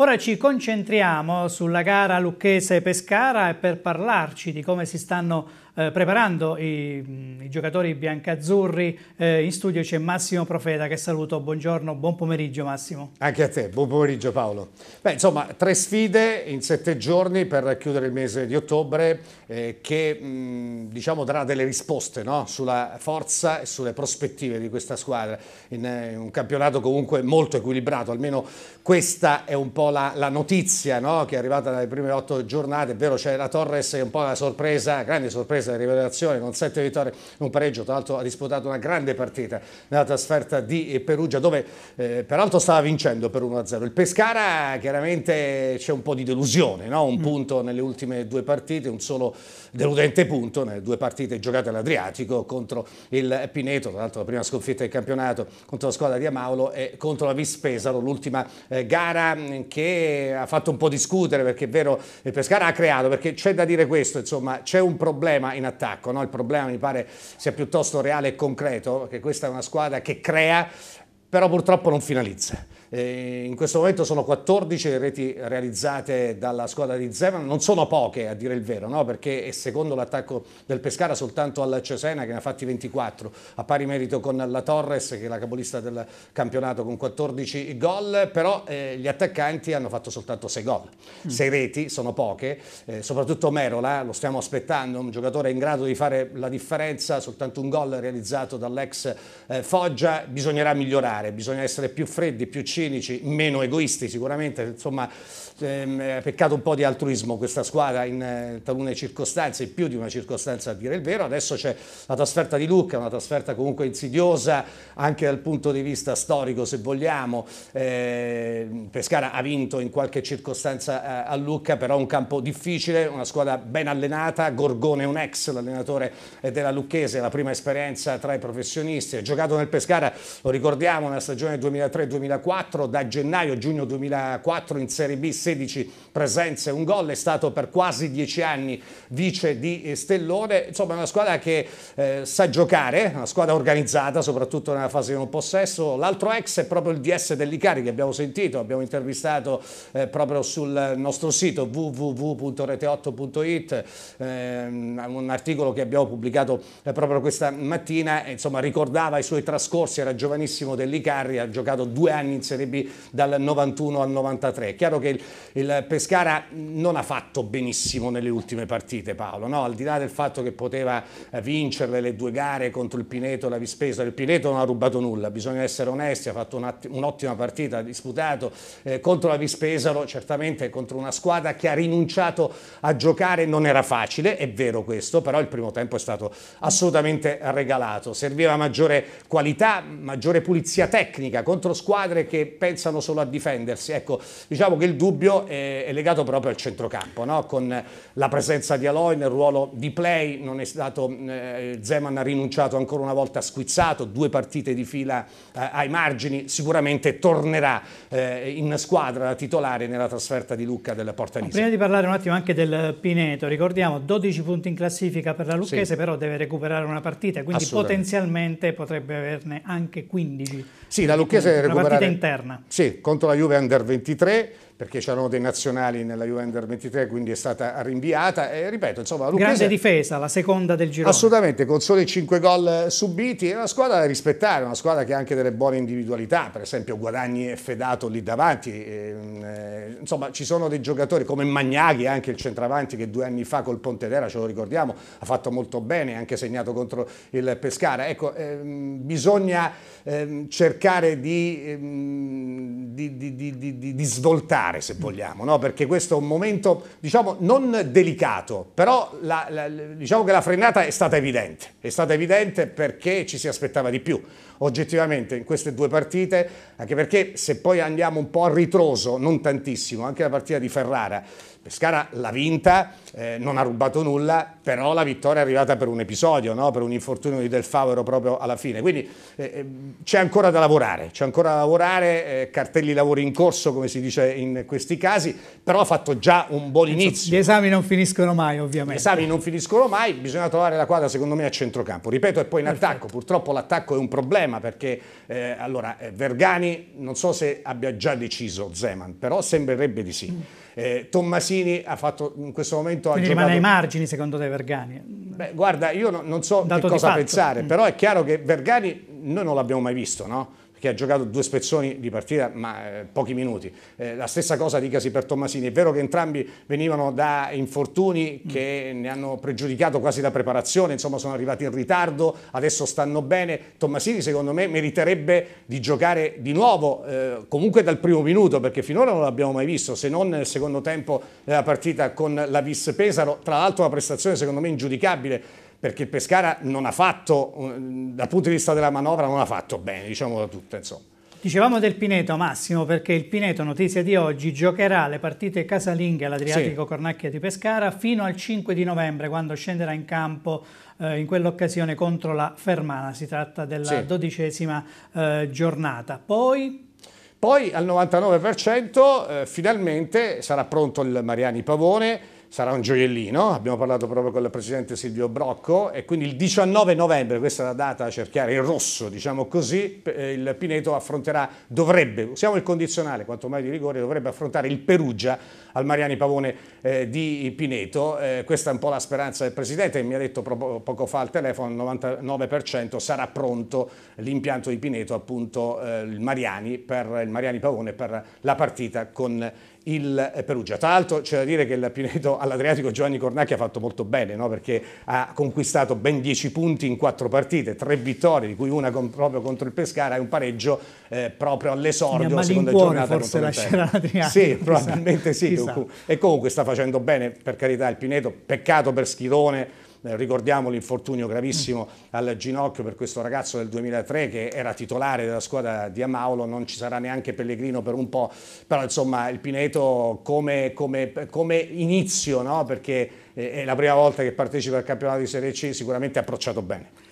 Ora ci concentriamo sulla gara lucchese Pescara e per parlarci di come si stanno eh, preparando i, mm, i, giocatori biancazzurri. Eh, in studio c'è Massimo Profeta che saluto. Buongiorno, buon pomeriggio Massimo. Anche a te, buon pomeriggio Paolo. Beh, insomma, tre sfide in sette giorni per chiudere il mese di ottobre eh, che mh, mm, diciamo darà delle risposte no? sulla forza e sulle prospettive di questa squadra. In, in, eh, un campionato comunque molto equilibrato, almeno questa è un po' la, la notizia no? che è arrivata dalle prime otto giornate. È vero, c'è la Torres che è un po' la sorpresa, grande sorpresa ripresa, rivelazione con sette vittorie, e un pareggio, tra l'altro ha disputato una grande partita nella trasferta di Perugia dove eh, peraltro stava vincendo per 1-0. Il Pescara chiaramente c'è un po' di delusione, no? un mm. punto nelle ultime due partite, un solo deludente punto nelle due partite giocate all'Adriatico contro il Pineto, tra l'altro la prima sconfitta del campionato contro la squadra di Amaulo e contro la Vispesaro, l'ultima eh, gara mm, che ha fatto un po' discutere perché è vero il Pescara ha creato, perché c'è da dire questo, insomma c'è un problema in attacco, no? il problema mi pare sia piuttosto reale e concreto, perché questa è una squadra che crea, però purtroppo non finalizza. Eh, in questo momento sono 14 le reti realizzate dalla squadra di Zeman, non sono poche a dire il vero, no? perché è secondo l'attacco del Pescara soltanto alla Cesena che ne ha fatti 24, a pari merito con la Torres che è la capolista del campionato con 14 gol, però eh, gli attaccanti hanno fatto soltanto 6 gol, 6 mm. reti, sono poche, eh, soprattutto Merola, lo stiamo aspettando, un giocatore in grado di fare la differenza, soltanto un gol realizzato dall'ex eh, Foggia, bisognerà migliorare, bisogna essere più freddi, più cinici, cinici, meno egoisti sicuramente, insomma ehm, eh, peccato un po' di altruismo questa squadra in eh, talune circostanze, più di una circostanza a dire il vero, adesso c'è la trasferta di Lucca, una trasferta comunque insidiosa anche dal punto di vista storico se vogliamo, eh, Pescara ha vinto in qualche circostanza eh, a Lucca, però un campo difficile, una squadra ben allenata, Gorgone un ex, l'allenatore della Lucchese, la prima esperienza tra i professionisti, ha giocato nel Pescara, lo ricordiamo, nella stagione 2003-2004, 4 da gennaio giugno 2004 in Serie B, 16 presenze, un gol, è stato per quasi 10 anni vice di eh, Stellone, insomma è una squadra che eh, sa giocare, una squadra organizzata soprattutto nella fase di non possesso, l'altro ex è proprio il DS dell'Icari che abbiamo sentito, abbiamo intervistato eh, proprio sul nostro sito www.rete8.it, eh, un articolo che abbiamo pubblicato eh, proprio questa mattina, insomma ricordava i suoi trascorsi, era giovanissimo dell'Icari ha giocato due anni in Serie Serie B dal 91 al 93. È chiaro che il, il Pescara non ha fatto benissimo nelle ultime partite, Paolo, no? al di là del fatto che poteva eh, vincerle le due gare contro il Pineto e la Vispesa, il Pineto non ha rubato nulla, bisogna essere onesti, ha fatto un'ottima partita, ha disputato eh, contro la Vispesaro, certamente contro una squadra che ha rinunciato a giocare non era facile, è vero questo, però il primo tempo è stato assolutamente regalato, serviva maggiore qualità, maggiore pulizia tecnica contro squadre che pensano solo a difendersi. Ecco, diciamo che il dubbio è, è legato proprio al centrocampo, no? con la presenza di Aloy nel ruolo di play, non è stato, eh, Zeman ha rinunciato ancora una volta, squizzato, due partite di fila eh, ai margini, sicuramente tornerà eh, in squadra da titolare nella trasferta di Lucca del Portanese. Prima di parlare un attimo anche del Pineto, ricordiamo 12 punti in classifica per la Lucchese, sì. però deve recuperare una partita, quindi potenzialmente potrebbe averne anche 15. Sì, la Lucchese recupererà, Moderna. Sì, contro la Juve Under 23 perché c'erano dei nazionali nella Juventus 23, quindi è stata rinviata. E ripeto, insomma, Lucchese, grande difesa, la seconda del giro. Assolutamente, con solo i 5 gol subiti, è una squadra da rispettare, una squadra che ha anche delle buone individualità, per esempio Guadagni è fedato lì davanti. E, ehm, eh, insomma, ci sono dei giocatori come Magnaghi, anche il centravanti che due anni fa col Pontedera, ce lo ricordiamo, ha fatto molto bene, ha anche segnato contro il Pescara. Ecco, ehm, bisogna ehm, cercare di, ehm, di, di, di svoltare giocare, se vogliamo, no? perché questo è un momento, diciamo, non delicato, però la, la, diciamo che la frenata è stata evidente, è stata evidente perché ci si aspettava di più, oggettivamente, in queste due partite, anche perché se poi andiamo un po' a ritroso, non tantissimo, anche la partita di Ferrara, Pescara l'ha vinta, eh, non ha rubato nulla, però la vittoria è arrivata per un episodio, no? per un infortunio di Del Favero proprio alla fine. Quindi eh, eh c'è ancora da lavorare, c'è ancora da lavorare, eh, cartelli lavori in corso, come si dice in in questi casi, però ha fatto già un buon inizio. Gli esami non finiscono mai ovviamente. Gli esami non finiscono mai, bisogna trovare la quadra secondo me a centrocampo. Ripeto, e poi in Perfetto. attacco, purtroppo l'attacco è un problema perché eh, allora, eh, Vergani non so se abbia già deciso Zeman, però sembrerebbe di sì. Mm. Eh, Tommasini ha fatto in questo momento... Quindi rimane giocato... ai margini secondo te Vergani? Beh, guarda, io no, non so Dato che cosa pensare, mm. però è chiaro che Vergani noi non l'abbiamo mai visto, no? che ha giocato due spezzoni di partita, ma eh, pochi minuti. Eh, la stessa cosa dicasi per Tommasini, è vero che entrambi venivano da infortuni che ne hanno pregiudicato quasi la preparazione, insomma sono arrivati in ritardo, adesso stanno bene. Tommasini secondo me meriterebbe di giocare di nuovo, eh, comunque dal primo minuto, perché finora non l'abbiamo mai visto, se non nel secondo tempo della partita con la Vis Pesaro, tra l'altro una prestazione secondo me ingiudicabile perché il Pescara non ha fatto, eh, dal punto di vista della manovra, non ha fatto bene, diciamolo tutta, insomma. Dicevamo del Pineto Massimo perché il Pineto, notizia di oggi, giocherà le partite casalinghe all'Adriatico sì. Cornacchia di Pescara fino al 5 di novembre quando scenderà in campo eh, in quell'occasione contro la Fermana, si tratta della sì. dodicesima eh, giornata. Poi... Poi al 99% eh, finalmente sarà pronto il Mariani Pavone sarà un gioiellino, abbiamo parlato proprio con il presidente Silvio Brocco e quindi il 19 novembre, questa è la data a cercare, in rosso diciamo così, eh, il Pineto affronterà, dovrebbe, usiamo il condizionale quanto mai di rigore, dovrebbe affrontare il Perugia al Mariani Pavone eh, di Pineto, eh, questa è un po' la speranza del presidente, che mi ha detto poco fa al telefono, il 99% sarà pronto l'impianto di Pineto appunto eh, il Mariani per il Mariani Pavone per la partita con il eh, Perugia. Tra l'altro c'è da dire che il Pineto all'Adriatico Giovanni Cornacchi ha fatto molto bene no? perché ha conquistato ben 10 punti in 4 partite, 3 vittorie di cui una con, proprio contro il Pescara e un pareggio eh, proprio all'esordio la seconda giornata. Forse lascerà l'Adriatico. Sì, probabilmente sì. Esatto. E comunque sta facendo bene per carità il Pineto, peccato per Schirone eh, ricordiamo l'infortunio gravissimo al ginocchio per questo ragazzo del 2003 che era titolare della squadra di Amaulo, non ci sarà neanche Pellegrino per un po', però insomma il Pineto come, come, come inizio, no? perché eh, è la prima volta che partecipa al campionato di Serie C, sicuramente è approcciato bene.